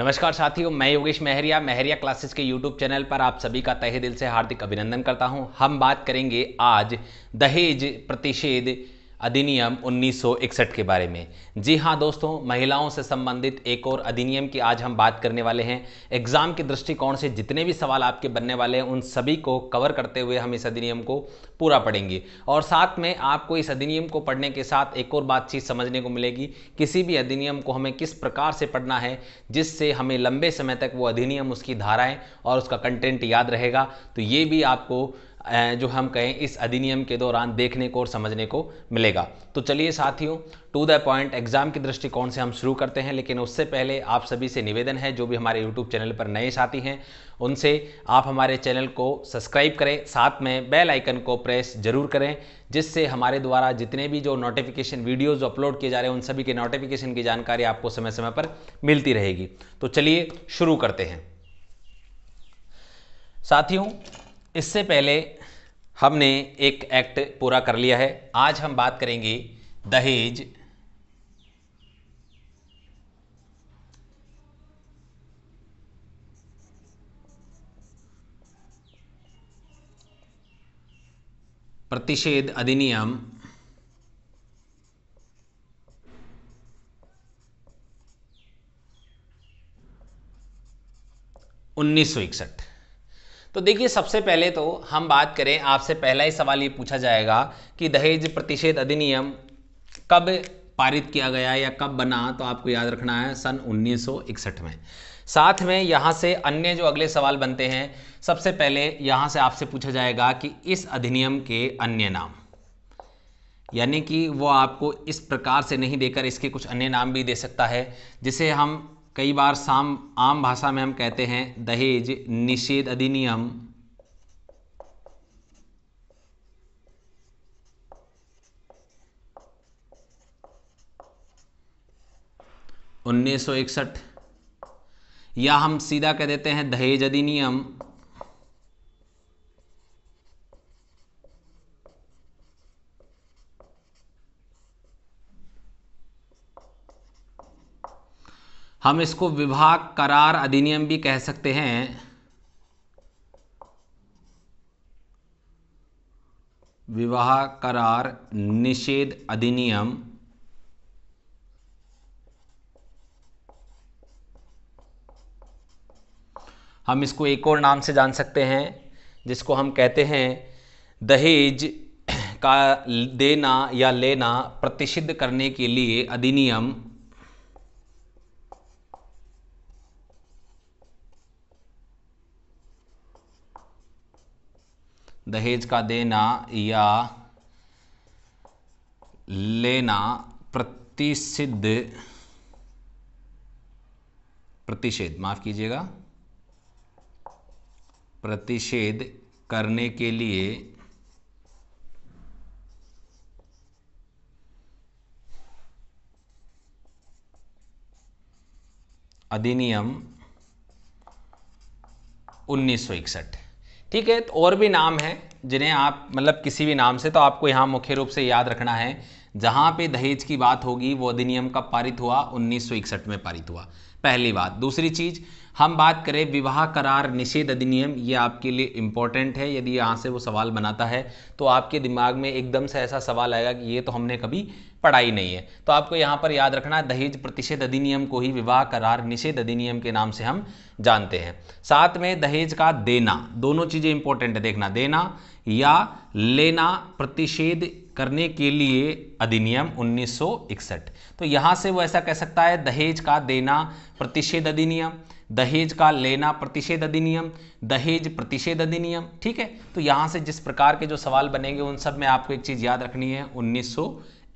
नमस्कार साथियों मैं योगेश महरिया महरिया क्लासेस के यूट्यूब चैनल पर आप सभी का तहे दिल से हार्दिक अभिनंदन करता हूं हम बात करेंगे आज दहेज प्रतिषेध अधिनियम 1961 के बारे में जी हाँ दोस्तों महिलाओं से संबंधित एक और अधिनियम की आज हम बात करने वाले हैं एग्जाम के दृष्टिकोण से जितने भी सवाल आपके बनने वाले हैं उन सभी को कवर करते हुए हम इस अधिनियम को पूरा पढ़ेंगे और साथ में आपको इस अधिनियम को पढ़ने के साथ एक और बातचीत समझने को मिलेगी किसी भी अधिनियम को हमें किस प्रकार से पढ़ना है जिससे हमें लंबे समय तक वो अधिनियम उसकी धाराएँ और उसका कंटेंट याद रहेगा तो ये भी आपको जो हम कहें इस अधिनियम के दौरान देखने को और समझने को मिलेगा तो चलिए साथियों टू द पॉइंट एग्जाम के दृष्टिकोण से हम शुरू करते हैं लेकिन उससे पहले आप सभी से निवेदन है जो भी हमारे यूट्यूब चैनल पर नए साथी हैं उनसे आप हमारे चैनल को सब्सक्राइब करें साथ में बेल आइकन को प्रेस जरूर करें जिससे हमारे द्वारा जितने भी जो नोटिफिकेशन वीडियोज़ अपलोड किए जा रहे हैं उन सभी के नोटिफिकेशन की जानकारी आपको समय समय पर मिलती रहेगी तो चलिए शुरू करते हैं साथियों इससे पहले हमने एक एक्ट पूरा कर लिया है आज हम बात करेंगे दहेज प्रतिषेध अधिनियम उन्नीस सौ इकसठ तो देखिए सबसे पहले तो हम बात करें आपसे पहला ही सवाल ये पूछा जाएगा कि दहेज प्रतिषेध अधिनियम कब पारित किया गया या कब बना तो आपको याद रखना है सन 1961 में साथ में यहाँ से अन्य जो अगले सवाल बनते हैं सबसे पहले यहाँ से आपसे पूछा जाएगा कि इस अधिनियम के अन्य नाम यानी कि वो आपको इस प्रकार से नहीं देकर इसके कुछ अन्य नाम भी दे सकता है जिसे हम कई बार साम आम भाषा में हम कहते हैं दहेज निषेध अधिनियम उन्नीस या हम सीधा कह देते हैं दहेज अधिनियम हम इसको विभाग करार अधिनियम भी कह सकते हैं विवाह करार निषेध अधिनियम हम इसको एक और नाम से जान सकते हैं जिसको हम कहते हैं दहेज का देना या लेना प्रतिषिद्ध करने के लिए अधिनियम दहेज का देना या लेना प्रतिसिद्ध प्रतिषेध माफ कीजिएगा प्रतिषेध करने के लिए अधिनियम उन्नीस सौ इकसठ ठीक है तो और भी नाम हैं जिन्हें आप मतलब किसी भी नाम से तो आपको यहाँ मुख्य रूप से याद रखना है जहाँ पे दहेज की बात होगी वो अधिनियम कब पारित हुआ उन्नीस में पारित हुआ पहली बात दूसरी चीज़ हम बात करें विवाह करार निषेध अधिनियम ये आपके लिए इम्पोर्टेंट है यदि यहाँ से वो सवाल बनाता है तो आपके दिमाग में एकदम से ऐसा सवाल आएगा कि ये तो हमने कभी पढ़ाई नहीं है तो आपको यहाँ पर याद रखना है दहेज प्रतिषेध अधिनियम को ही विवाह करार निषेध अधिनियम के नाम से हम जानते हैं साथ में दहेज का देना दोनों चीज़ें इंपॉर्टेंट है देखना देना या लेना प्रतिषेध करने के लिए अधिनियम 1961 तो यहाँ से वो ऐसा कह सकता है दहेज का देना प्रतिषेध अधिनियम दहेज का लेना प्रतिषेध अधिनियम दहेज प्रतिषेध अधिनियम ठीक है तो यहाँ से जिस प्रकार के जो सवाल बनेंगे उन सब में आपको एक चीज़ याद रखनी है उन्नीस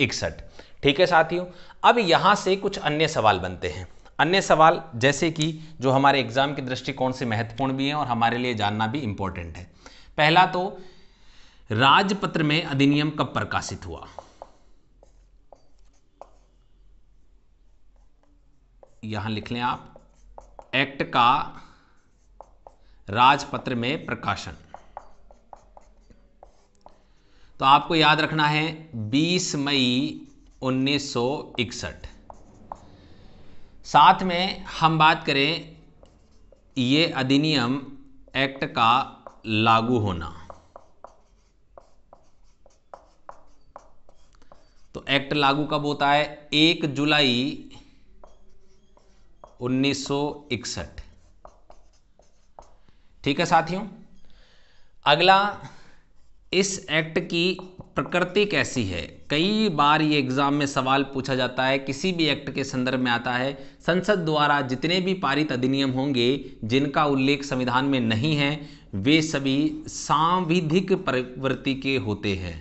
इकसठ ठीक है साथियों अब यहां से कुछ अन्य सवाल बनते हैं अन्य सवाल जैसे कि जो हमारे एग्जाम के दृष्टिकोण से महत्वपूर्ण भी हैं और हमारे लिए जानना भी इंपॉर्टेंट है पहला तो राजपत्र में अधिनियम कब प्रकाशित हुआ यहां लिख लें आप एक्ट का राजपत्र में प्रकाशन तो आपको याद रखना है 20 मई 1961 साथ में हम बात करें ये अधिनियम एक्ट का लागू होना तो एक्ट लागू कब होता है एक जुलाई 1961 ठीक है साथियों अगला इस एक्ट की प्रकृति कैसी है कई बार ये एग्ज़ाम में सवाल पूछा जाता है किसी भी एक्ट के संदर्भ में आता है संसद द्वारा जितने भी पारित अधिनियम होंगे जिनका उल्लेख संविधान में नहीं है वे सभी सांविधिक प्रवृत्ति के होते हैं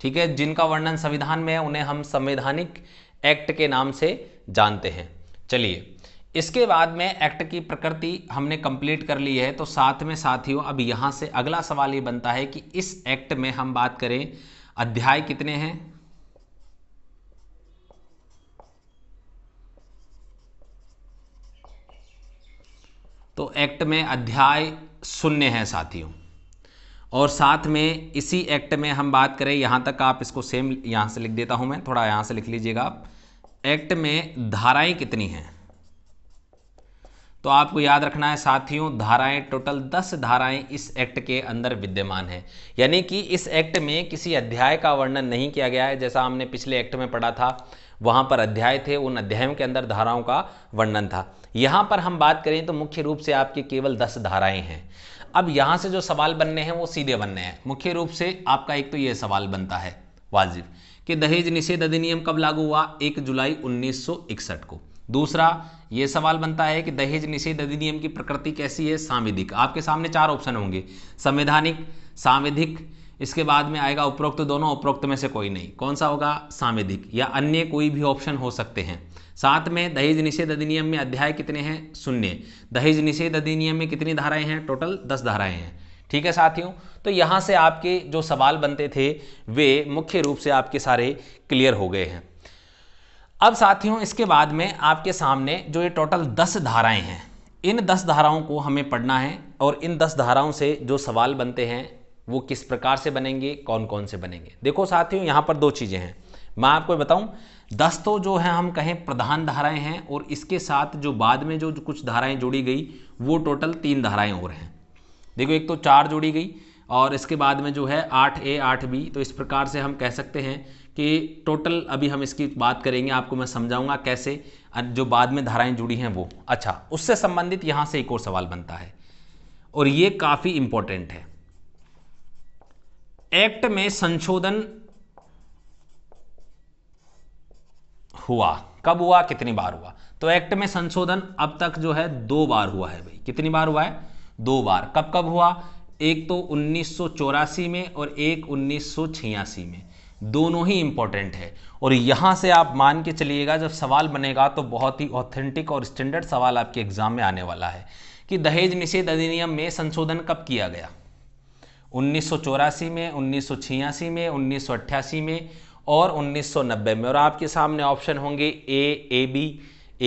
ठीक है जिनका वर्णन संविधान में है उन्हें हम संवैधानिक एक्ट के नाम से जानते हैं चलिए इसके बाद में एक्ट की प्रकृति हमने कंप्लीट कर ली है तो साथ में साथियों अब यहां से अगला सवाल ये बनता है कि इस एक्ट में हम बात करें अध्याय कितने हैं तो एक्ट में अध्याय शून्य है साथियों और साथ में इसी एक्ट में हम बात करें यहां तक आप इसको सेम यहां से लिख देता हूं मैं थोड़ा यहां से लिख लीजिएगा आप एक्ट में धाराएं कितनी हैं तो आपको याद रखना है साथियों धाराएं टोटल दस धाराएं इस एक्ट के अंदर विद्यमान है यानी कि इस एक्ट में किसी अध्याय का वर्णन नहीं किया गया है जैसा हमने पिछले एक्ट में पढ़ा था वहां पर अध्याय थे उन अध्यायों के अंदर धाराओं का वर्णन था यहां पर हम बात करें तो मुख्य रूप से आपकी केवल दस धाराएं हैं अब यहां से जो सवाल बनने हैं वो सीधे बनने हैं मुख्य रूप से आपका एक तो ये सवाल बनता है वाजिब कि दहेज निषेध अधिनियम कब लागू हुआ एक जुलाई 1961 को दूसरा ये सवाल बनता है कि दहेज निषेध अधिनियम की प्रकृति कैसी है सांविधिक आपके सामने चार ऑप्शन होंगे संवैधानिक सांविधिक इसके बाद में आएगा उपरोक्त दोनों उपरोक्त में से कोई नहीं कौन सा होगा सांविधिक या अन्य कोई भी ऑप्शन हो सकते हैं साथ में दहेज निषेध अधिनियम में अध्याय कितने हैं शून्य दहेज निषेध अधिनियम में कितनी धाराएं हैं टोटल दस धाराएं हैं ठीक है साथियों तो यहाँ से आपके जो सवाल बनते थे वे मुख्य रूप से आपके सारे क्लियर हो गए हैं अब साथियों इसके बाद में आपके सामने जो ये टोटल दस धाराएं हैं इन दस धाराओं को हमें पढ़ना है और इन दस धाराओं से जो सवाल बनते हैं वो किस प्रकार से बनेंगे कौन कौन से बनेंगे देखो साथियों यहाँ पर दो चीज़ें हैं मैं आपको बताऊं दस तो जो है हम कहें प्रधान धाराएं हैं और इसके साथ जो बाद में जो कुछ धाराएं जोड़ी गई वो टोटल तीन धाराएं और हैं देखो एक तो चार जोड़ी गई और इसके बाद में जो है आठ ए आठ बी तो इस प्रकार से हम कह सकते हैं कि टोटल अभी हम इसकी बात करेंगे आपको मैं समझाऊंगा कैसे जो बाद में धाराएं जुड़ी हैं वो अच्छा उससे संबंधित यहां से एक और सवाल बनता है और ये काफ़ी इंपॉर्टेंट है एक्ट में संशोधन हुआ कब हुआ कितनी बार हुआ तो एक्ट में संशोधन अब तक जो है दो बार हुआ है भाई कितनी बार हुआ है दो बार कब कब हुआ एक तो उन्नीस में और एक उन्नीस में दोनों ही इम्पॉर्टेंट है और यहाँ से आप मान के चलिएगा जब सवाल बनेगा तो बहुत ही ऑथेंटिक और स्टैंडर्ड सवाल आपके एग्जाम में आने वाला है कि दहेज निषेध अधिनियम में संशोधन कब किया गया उन्नीस में उन्नीस में उन्नीस में और 1990 में और आपके सामने ऑप्शन होंगे A A B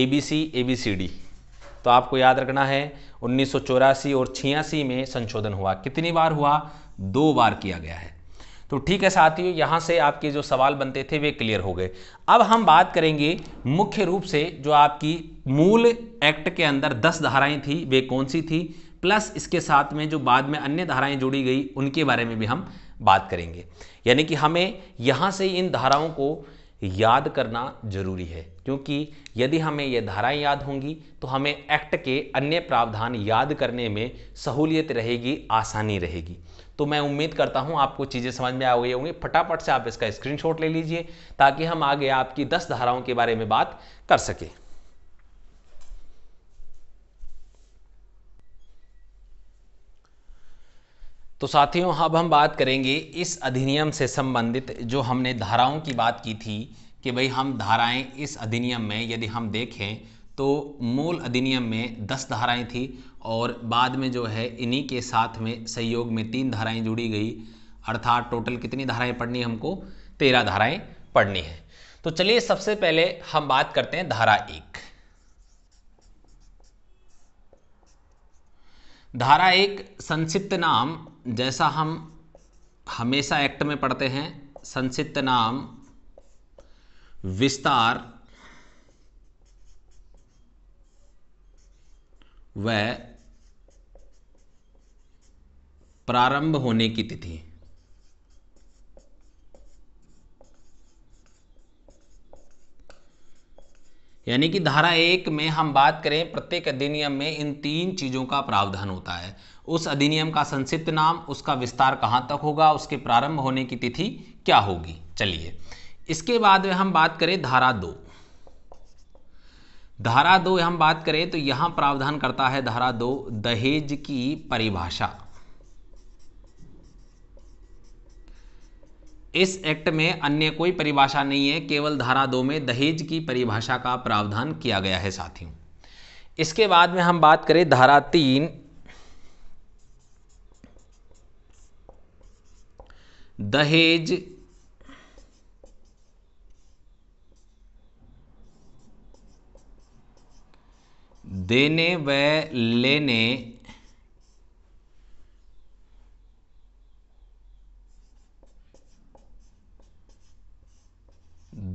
A B C A B C D तो आपको याद रखना है उन्नीस और छियासी में संशोधन हुआ कितनी बार हुआ दो बार किया गया है तो ठीक है साथियों यहां से आपके जो सवाल बनते थे वे क्लियर हो गए अब हम बात करेंगे मुख्य रूप से जो आपकी मूल एक्ट के अंदर दस धाराएं थी वे कौन सी थी प्लस इसके साथ में जो बाद में अन्य धाराएं जुड़ी गई उनके बारे में भी हम बात करेंगे यानी कि हमें यहां से इन धाराओं को याद करना जरूरी है क्योंकि यदि हमें ये धाराएं याद होंगी तो हमें एक्ट के अन्य प्रावधान याद करने में सहूलियत रहेगी आसानी रहेगी तो मैं उम्मीद करता हूँ आपको चीज़ें समझ में आ गई होंगी फटाफट से आप इसका स्क्रीनशॉट ले लीजिए ताकि हम आगे आपकी दस धाराओं के बारे में बात कर सकें तो साथियों अब हम बात करेंगे इस अधिनियम से संबंधित जो हमने धाराओं की बात की थी कि भाई हम धाराएं इस अधिनियम में यदि हम देखें तो मूल अधिनियम में दस धाराएं थी और बाद में जो है इन्हीं के साथ में सहयोग में तीन धाराएं जुड़ी गई अर्थात टोटल कितनी धाराएं पढ़नी हमको तेरह धाराएं पढ़नी है तो चलिए सबसे पहले हम बात करते हैं धारा एक धारा एक संक्षिप्त नाम जैसा हम हमेशा एक्ट में पढ़ते हैं संक्षिप्त नाम विस्तार व प्रारंभ होने की तिथि यानी कि धारा एक में हम बात करें प्रत्येक अधिनियम में इन तीन चीज़ों का प्रावधान होता है उस अधिनियम का संक्षिप्त नाम उसका विस्तार कहाँ तक होगा उसके प्रारंभ होने की तिथि क्या होगी चलिए इसके बाद में हम बात करें धारा दो धारा दो हम बात करें तो यहां प्रावधान करता है धारा दो दहेज की परिभाषा इस एक्ट में अन्य कोई परिभाषा नहीं है केवल धारा दो में दहेज की परिभाषा का प्रावधान किया गया है साथियों इसके बाद में हम बात करें धारा तीन दहेज देने व लेने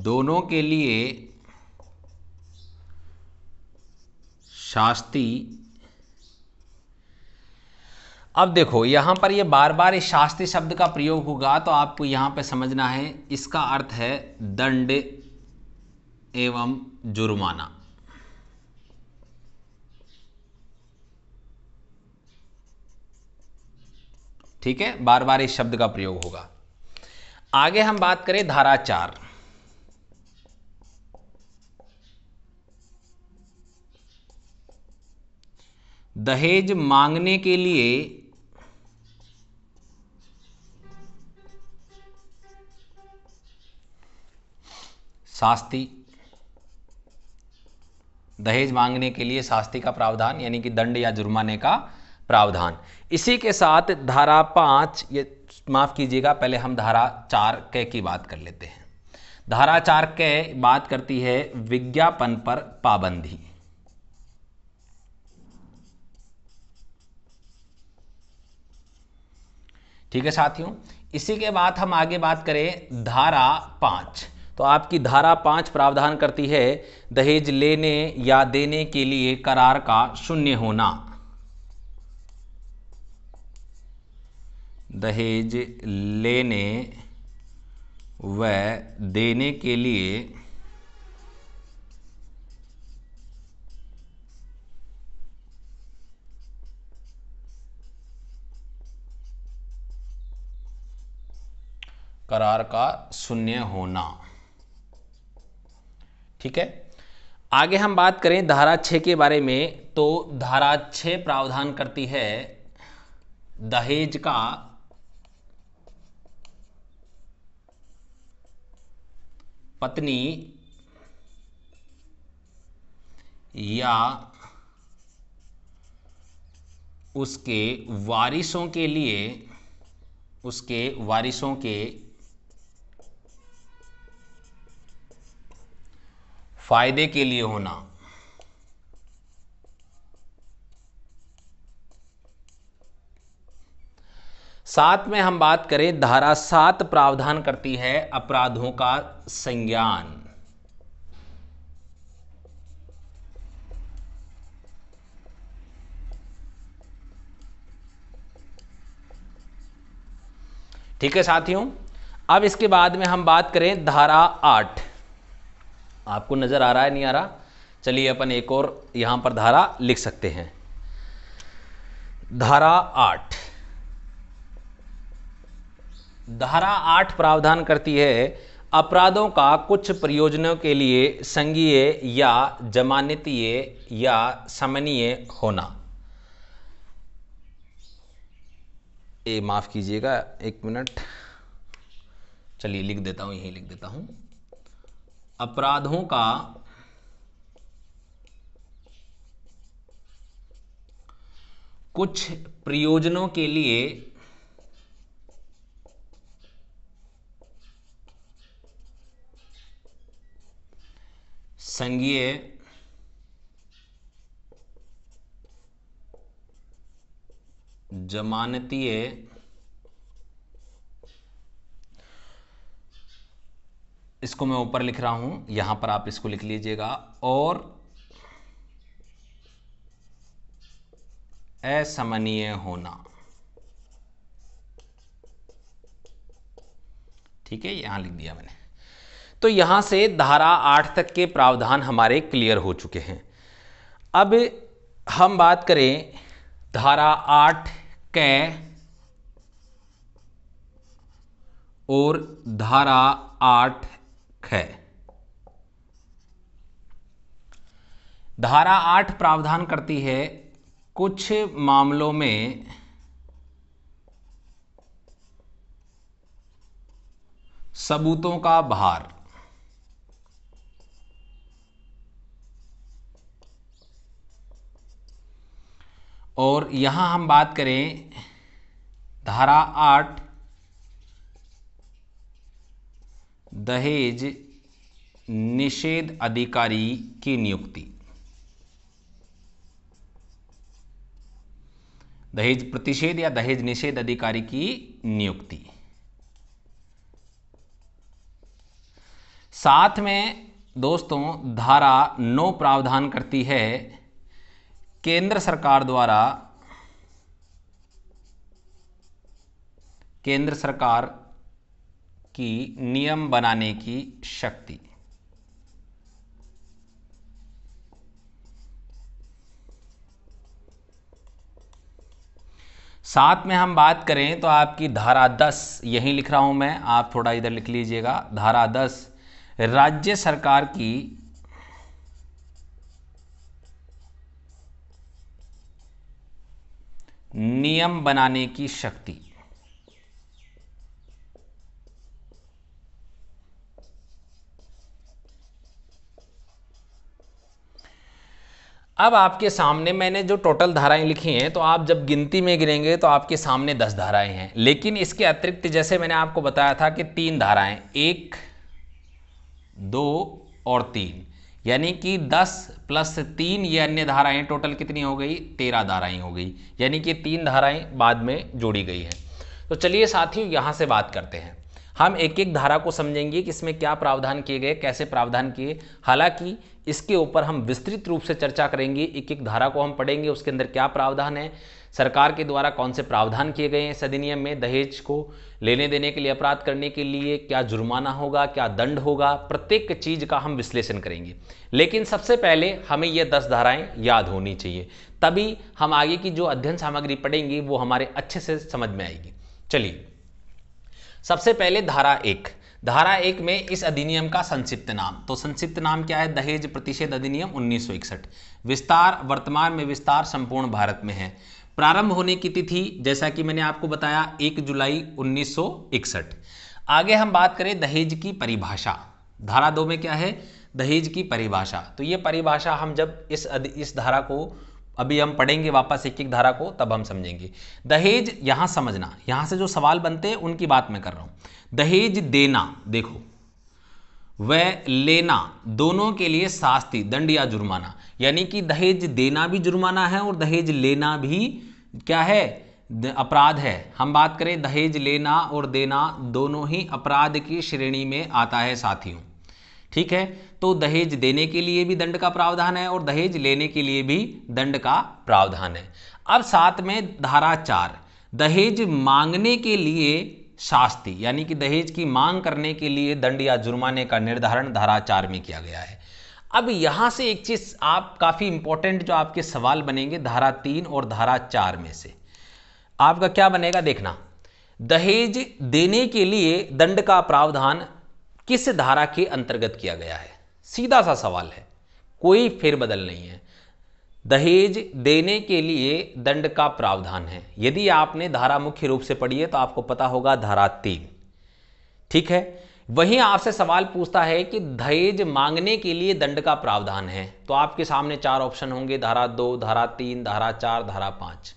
दोनों के लिए शास्ति अब देखो यहां पर ये बार बार इस शास्त्री शब्द का प्रयोग होगा तो आपको यहां पे समझना है इसका अर्थ है दंड एवं जुर्माना ठीक है बार बार इस शब्द का प्रयोग होगा आगे हम बात करें धारा चार दहेज मांगने के लिए शास्ती दहेज मांगने के लिए शास्ती का प्रावधान यानी कि दंड या जुर्माने का प्रावधान इसी के साथ धारा पांच ये माफ़ कीजिएगा पहले हम धारा चार के की बात कर लेते हैं धारा चार के बात करती है विज्ञापन पर पाबंदी ठीक है साथियों इसी के बाद हम आगे बात करें धारा पांच तो आपकी धारा पांच प्रावधान करती है दहेज लेने या देने के लिए करार का शून्य होना दहेज लेने व देने के लिए करार का शून्य होना ठीक है आगे हम बात करें धारा छः के बारे में तो धारा छः प्रावधान करती है दहेज का पत्नी या उसके वारिसों के लिए उसके वारिसों के फायदे के लिए होना साथ में हम बात करें धारा सात प्रावधान करती है अपराधों का संज्ञान ठीक है साथियों अब इसके बाद में हम बात करें धारा आठ आपको नज़र आ रहा है नहीं आ रहा चलिए अपन एक और यहां पर धारा लिख सकते हैं धारा आठ धारा आठ प्रावधान करती है अपराधों का कुछ प्रयोजनों के लिए संघीय या जमानतीय या समनीय होना ए माफ़ कीजिएगा एक मिनट चलिए लिख देता हूं यहीं लिख देता हूं अपराधों का कुछ प्रयोजनों के लिए संघीय जमानतीय इसको मैं ऊपर लिख रहा हूं यहां पर आप इसको लिख लीजिएगा और असमनीय होना ठीक है यहां लिख दिया मैंने तो यहां से धारा आठ तक के प्रावधान हमारे क्लियर हो चुके हैं अब हम बात करें धारा आठ कै और धारा आठ है धारा आठ प्रावधान करती है कुछ मामलों में सबूतों का भार और यहां हम बात करें धारा आठ दहेज निषेध अधिकारी की नियुक्ति दहेज प्रतिषेध या दहेज निषेध अधिकारी की नियुक्ति साथ में दोस्तों धारा नौ प्रावधान करती है केंद्र सरकार द्वारा केंद्र सरकार की नियम बनाने की शक्ति साथ में हम बात करें तो आपकी धारा 10 यही लिख रहा हूं मैं आप थोड़ा इधर लिख लीजिएगा धारा 10 राज्य सरकार की नियम बनाने की शक्ति अब आपके सामने मैंने जो टोटल धाराएं लिखी हैं तो आप जब गिनती में गिनेंगे तो आपके सामने दस धाराएं हैं लेकिन इसके अतिरिक्त जैसे मैंने आपको बताया था कि तीन धाराएं एक दो और तीन यानी कि दस प्लस तीन ये अन्य धाराएं टोटल कितनी हो गई तेरह धाराएं हो गई यानी कि तीन धाराएं बाद में जोड़ी गई हैं तो चलिए साथियों यहाँ से बात करते हैं हम एक एक धारा को समझेंगे कि इसमें क्या प्रावधान किए गए कैसे प्रावधान किए हालांकि इसके ऊपर हम विस्तृत रूप से चर्चा करेंगे एक एक धारा को हम पढ़ेंगे उसके अंदर क्या प्रावधान है सरकार के द्वारा कौन से प्रावधान किए गए हैं अधिनियम में दहेज को लेने देने के लिए अपराध करने के लिए क्या जुर्माना होगा क्या दंड होगा प्रत्येक चीज का हम विश्लेषण करेंगे लेकिन सबसे पहले हमें ये दस धाराएं याद होनी चाहिए तभी हम आगे की जो अध्ययन सामग्री पढ़ेंगे वो हमारे अच्छे से समझ में आएगी चलिए सबसे पहले धारा एक धारा एक में इस अधिनियम का संक्षिप्त नाम तो संक्षिप्त नाम क्या है दहेज प्रतिषेध अधिनियम उन्नीस विस्तार वर्तमान में विस्तार संपूर्ण भारत में है प्रारंभ होने की तिथि जैसा कि मैंने आपको बताया 1 जुलाई 1961 आगे हम बात करें दहेज की परिभाषा धारा दो में क्या है दहेज की परिभाषा तो ये परिभाषा हम जब इस इस धारा को अभी हम पढ़ेंगे वापस एक एक धारा को तब हम समझेंगे दहेज यहां समझना यहां से जो सवाल बनते हैं उनकी बात मैं कर रहा हूं दहेज देना देखो व लेना दोनों के लिए शास्ति दंड या जुर्माना यानी कि दहेज देना भी जुर्माना है और दहेज लेना भी क्या है अपराध है हम बात करें दहेज लेना और देना दोनों ही अपराध की श्रेणी में आता है साथियों ठीक है तो दहेज देने के लिए भी दंड का प्रावधान है और दहेज लेने के लिए भी दंड का प्रावधान है अब साथ में धारा चार दहेज मांगने के लिए शास्ति यानी कि दहेज की मांग करने के लिए दंड या जुर्माने का निर्धारण धारा चार में किया गया है अब यहां से एक चीज आप काफी इंपॉर्टेंट जो आपके सवाल बनेंगे धारा तीन और धारा चार में से आपका क्या बनेगा देखना दहेज देने के लिए दंड का प्रावधान किस धारा के अंतर्गत किया गया है सीधा सा सवाल है कोई फेरबदल नहीं है दहेज देने के लिए दंड का प्रावधान है यदि आपने धारा मुख्य रूप से पढ़ी है तो आपको पता होगा धारा तीन ठीक है वहीं आपसे सवाल पूछता है कि दहेज मांगने के लिए दंड का प्रावधान है तो आपके सामने चार ऑप्शन होंगे धारा दो धारा तीन धारा चार धारा पांच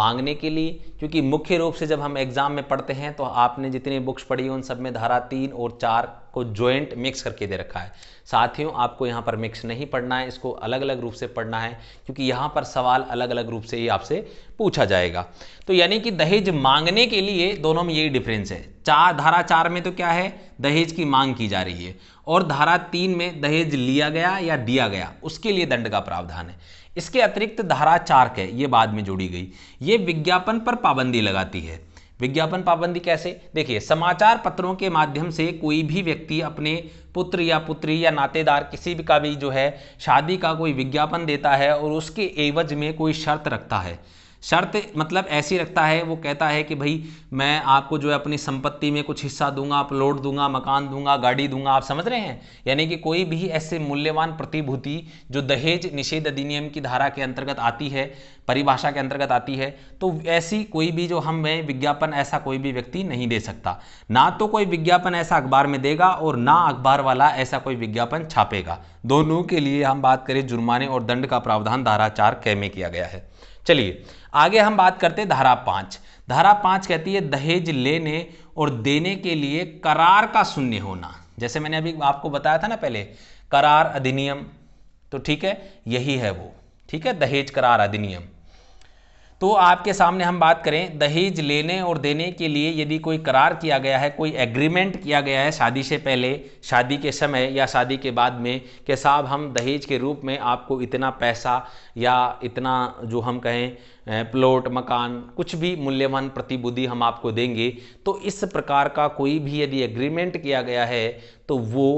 मांगने के लिए क्योंकि मुख्य रूप से जब हम एग्जाम में पढ़ते हैं तो आपने जितनी बुक्स पढ़ी उन सब में धारा तीन और चार को ज्वाइंट मिक्स करके दे रखा है साथियों आपको यहाँ पर मिक्स नहीं पढ़ना है इसको अलग अलग रूप से पढ़ना है क्योंकि यहाँ पर सवाल अलग अलग रूप से ही आपसे पूछा जाएगा तो यानी कि दहेज मांगने के लिए दोनों में यही डिफरेंस है चार धारा चार में तो क्या है दहेज की मांग की जा रही है और धारा तीन में दहेज लिया गया या दिया गया उसके लिए दंड का प्रावधान है इसके अतिरिक्त धारा चार के ये बाद में जोड़ी गई ये विज्ञापन पर पाबंदी लगाती है विज्ञापन पाबंदी कैसे देखिए समाचार पत्रों के माध्यम से कोई भी व्यक्ति अपने पुत्र या पुत्री या नातेदार किसी भी का भी जो है शादी का कोई विज्ञापन देता है और उसके एवज में कोई शर्त रखता है शर्त मतलब ऐसी रखता है वो कहता है कि भाई मैं आपको जो है अपनी संपत्ति में कुछ हिस्सा दूंगा आप लोड दूंगा मकान दूंगा गाड़ी दूंगा आप समझ रहे हैं यानी कि कोई भी ऐसे मूल्यवान प्रतिभूति जो दहेज निषेध अधिनियम की धारा के अंतर्गत आती है परिभाषा के अंतर्गत आती है तो ऐसी कोई भी जो हम में विज्ञापन ऐसा कोई भी व्यक्ति नहीं दे सकता ना तो कोई विज्ञापन ऐसा अखबार में देगा और ना अखबार वाला ऐसा कोई विज्ञापन छापेगा दोनों के लिए हम बात करें जुर्माने और दंड का प्रावधान धारा चार कै में किया गया है चलिए आगे हम बात करते हैं धारा पांच धारा पांच कहती है दहेज लेने और देने के लिए करार का शून्य होना जैसे मैंने अभी आपको बताया था ना पहले करार अधिनियम तो ठीक है यही है वो ठीक है दहेज करार अधिनियम तो आपके सामने हम बात करें दहेज लेने और देने के लिए यदि कोई करार किया गया है कोई एग्रीमेंट किया गया है शादी से पहले शादी के समय या शादी के बाद में कि साहब हम दहेज के रूप में आपको इतना पैसा या इतना जो हम कहें प्लॉट मकान कुछ भी मूल्यवान प्रतिबुद्धि हम आपको देंगे तो इस प्रकार का कोई भी यदि एग्रीमेंट किया गया है तो वो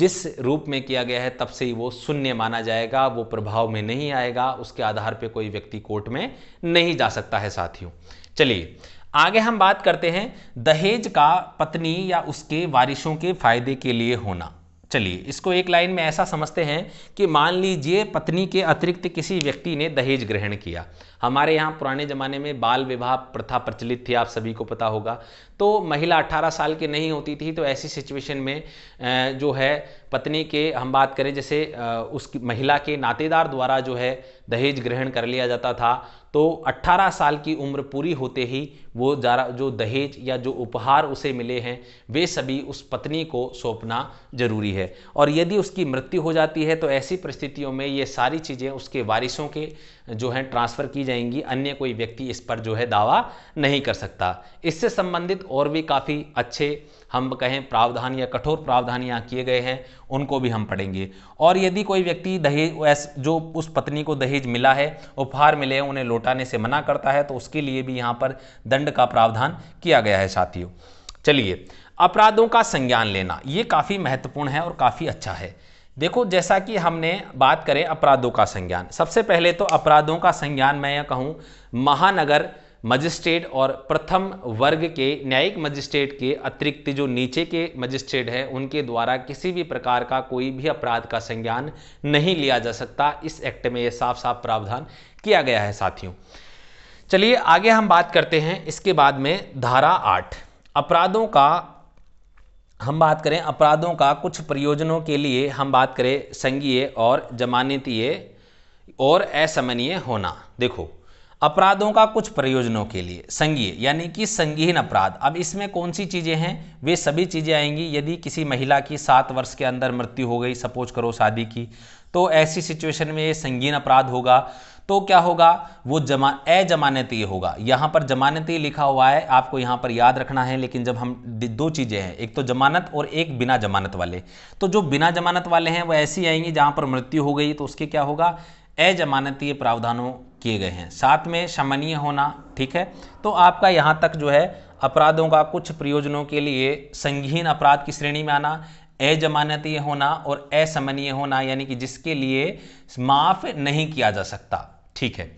जिस रूप में किया गया है तब से ही वो शून्य माना जाएगा वो प्रभाव में नहीं आएगा उसके आधार पे कोई व्यक्ति कोर्ट में नहीं जा सकता है साथियों चलिए आगे हम बात करते हैं दहेज का पत्नी या उसके वारिशों के फायदे के लिए होना चलिए इसको एक लाइन में ऐसा समझते हैं कि मान लीजिए पत्नी के अतिरिक्त किसी व्यक्ति ने दहेज ग्रहण किया हमारे यहाँ पुराने ज़माने में बाल विवाह प्रथा प्रचलित थी आप सभी को पता होगा तो महिला 18 साल की नहीं होती थी तो ऐसी सिचुएशन में जो है पत्नी के हम बात करें जैसे उसकी महिला के नातेदार द्वारा जो है दहेज ग्रहण कर लिया जाता था तो 18 साल की उम्र पूरी होते ही वो ज़रा जो दहेज या जो उपहार उसे मिले हैं वे सभी उस पत्नी को सौंपना जरूरी है और यदि उसकी मृत्यु हो जाती है तो ऐसी परिस्थितियों में ये सारी चीज़ें उसके वारिसों के जो है ट्रांसफ़र की जाएंगी अन्य कोई व्यक्ति इस पर जो है दावा नहीं कर सकता इससे संबंधित और भी काफ़ी अच्छे हम कहें प्रावधान या कठोर प्रावधान यहाँ किए गए हैं उनको भी हम पढ़ेंगे और यदि कोई व्यक्ति दहेज जो उस पत्नी को दहेज मिला है उपहार मिले हैं उन्हें लौटाने से मना करता है तो उसके लिए भी यहाँ पर दंड का प्रावधान किया गया है साथियों चलिए अपराधों का संज्ञान लेना ये काफ़ी महत्वपूर्ण है और काफ़ी अच्छा है देखो जैसा कि हमने बात करें अपराधों का संज्ञान सबसे पहले तो अपराधों का संज्ञान मैं यह कहूँ महानगर मजिस्ट्रेट और प्रथम वर्ग के न्यायिक मजिस्ट्रेट के अतिरिक्त जो नीचे के मजिस्ट्रेट हैं उनके द्वारा किसी भी प्रकार का कोई भी अपराध का संज्ञान नहीं लिया जा सकता इस एक्ट में यह साफ साफ प्रावधान किया गया है साथियों चलिए आगे हम बात करते हैं इसके बाद में धारा आठ अपराधों का हम बात करें अपराधों का कुछ प्रयोजनों के लिए हम बात करें संघीय और जमानतीय और असमनीय होना देखो अपराधों का कुछ प्रयोजनों के लिए संघीय यानी कि संगीन अपराध अब इसमें कौन सी चीज़ें हैं वे सभी चीज़ें आएंगी यदि किसी महिला की सात वर्ष के अंदर मृत्यु हो गई सपोज करो शादी की तो ऐसी सिचुएशन में ये संगीन अपराध होगा तो क्या होगा वो जमा ए जमानती होगा यहाँ पर जमानती लिखा हुआ है आपको यहाँ पर याद रखना है लेकिन जब हम दो चीज़ें हैं एक तो जमानत और एक बिना जमानत वाले तो जो बिना जमानत वाले हैं वो ऐसी आएंगी जहाँ पर मृत्यु हो गई तो उसके क्या होगा अजमानतीय प्रावधानों किए गए हैं साथ में शमनीय होना ठीक है तो आपका यहाँ तक जो है अपराधों का कुछ प्रयोजनों के लिए संगीन अपराध की श्रेणी में आना अजमानतीय होना और असमनीय होना यानी कि जिसके लिए माफ नहीं किया जा सकता ठीक है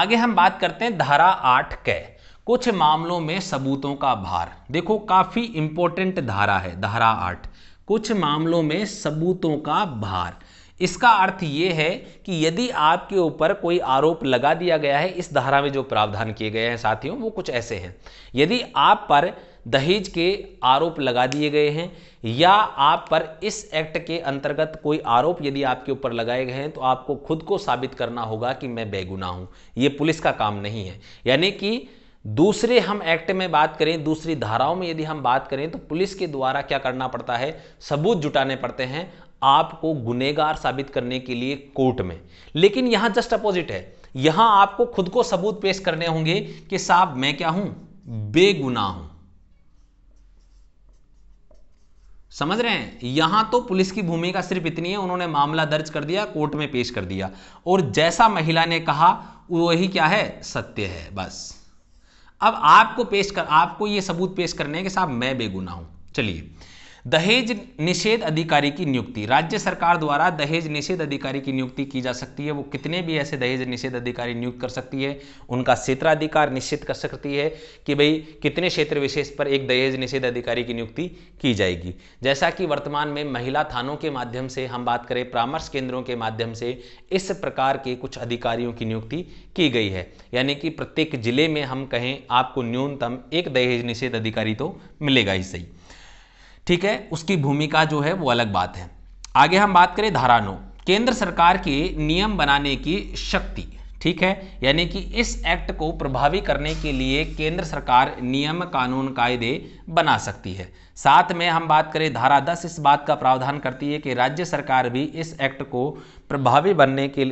आगे हम बात करते हैं धारा आठ कै कुछ मामलों में सबूतों का भार देखो काफी इंपॉर्टेंट धारा है धारा आठ कुछ मामलों में सबूतों का भार इसका अर्थ यह है कि यदि आपके ऊपर कोई आरोप लगा दिया गया है इस धारा में जो प्रावधान किए गए हैं साथियों वो कुछ ऐसे हैं यदि आप पर दहेज के आरोप लगा दिए गए हैं या आप पर इस एक्ट के अंतर्गत कोई आरोप यदि आपके ऊपर लगाए गए हैं तो आपको खुद को साबित करना होगा कि मैं बेगुना हूं ये पुलिस का काम नहीं है यानी कि दूसरे हम एक्ट में बात करें दूसरी धाराओं में यदि हम बात करें तो पुलिस के द्वारा क्या करना पड़ता है सबूत जुटाने पड़ते हैं आपको गुनेगार साबित करने के लिए कोर्ट में लेकिन यहां जस्ट अपोजिट है यहां आपको खुद को सबूत पेश करने होंगे कि साहब मैं क्या हूं बेगुना हूं समझ रहे हैं यहां तो पुलिस की भूमिका सिर्फ इतनी है उन्होंने मामला दर्ज कर दिया कोर्ट में पेश कर दिया और जैसा महिला ने कहा वही क्या है सत्य है बस अब आपको पेश कर आपको ये सबूत पेश करने के साहब मैं बेगुना हूं चलिए दहेज निषेध अधिकारी की नियुक्ति राज्य सरकार द्वारा दहेज निषेध अधिकारी की नियुक्ति की जा सकती है वो कितने भी ऐसे दहेज निषेध अधिकारी नियुक्त कर सकती है उनका क्षेत्राधिकार निश्चित कर सकती है कि भाई कितने क्षेत्र विशेष पर एक दहेज निषेध अधिकारी की नियुक्ति की जाएगी जैसा कि वर्तमान में महिला थानों के माध्यम से हम बात करें परामर्श केंद्रों के माध्यम से इस प्रकार के कुछ अधिकारियों की नियुक्ति की गई है यानी कि प्रत्येक जिले में हम कहें आपको न्यूनतम एक दहेज निषेध अधिकारी तो मिलेगा ही सही ठीक है उसकी भूमिका जो है वो अलग बात है आगे हम बात करें धारा नौ केंद्र सरकार के नियम बनाने की शक्ति ठीक है यानी कि इस एक्ट को प्रभावी करने के लिए केंद्र सरकार नियम कानून कायदे बना सकती है साथ में हम बात करें धारा 10 इस बात का प्रावधान करती है कि राज्य सरकार भी इस एक्ट को प्रभावी बनने के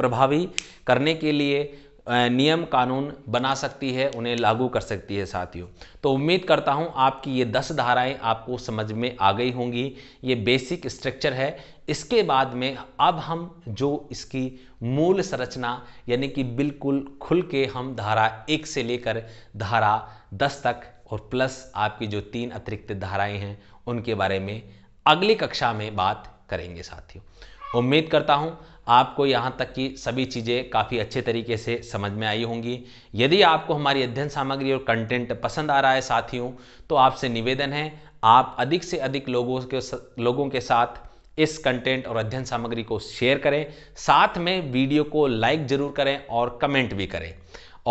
प्रभावी करने के लिए नियम कानून बना सकती है उन्हें लागू कर सकती है साथियों तो उम्मीद करता हूं आपकी ये दस धाराएं आपको समझ में आ गई होंगी ये बेसिक स्ट्रक्चर है इसके बाद में अब हम जो इसकी मूल संरचना यानी कि बिल्कुल खुल के हम धारा एक से लेकर धारा दस तक और प्लस आपकी जो तीन अतिरिक्त धाराएं हैं उनके बारे में अगली कक्षा में बात करेंगे साथियों उम्मीद करता हूं आपको यहाँ तक की सभी चीज़ें काफ़ी अच्छे तरीके से समझ में आई होंगी यदि आपको हमारी अध्ययन सामग्री और कंटेंट पसंद आ रहा है साथियों तो आपसे निवेदन है आप अधिक से अधिक लोगों के लोगों के साथ इस कंटेंट और अध्ययन सामग्री को शेयर करें साथ में वीडियो को लाइक ज़रूर करें और कमेंट भी करें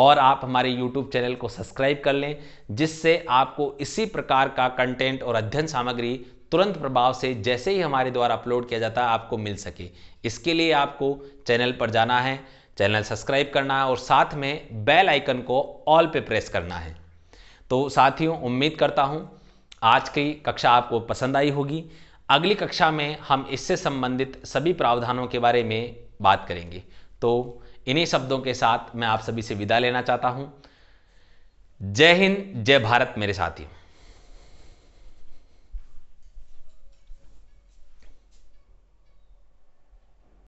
और आप हमारे YouTube चैनल को सब्सक्राइब कर लें जिससे आपको इसी प्रकार का कंटेंट और अध्ययन सामग्री तुरंत प्रभाव से जैसे ही हमारे द्वारा अपलोड किया जाता है आपको मिल सके इसके लिए आपको चैनल पर जाना है चैनल सब्सक्राइब करना है और साथ में बेल आइकन को ऑल पे प्रेस करना है तो साथियों उम्मीद करता हूँ आज की कक्षा आपको पसंद आई होगी अगली कक्षा में हम इससे संबंधित सभी प्रावधानों के बारे में बात करेंगे तो इन्हीं शब्दों के साथ मैं आप सभी से विदा लेना चाहता हूँ जय हिंद जय भारत मेरे साथियों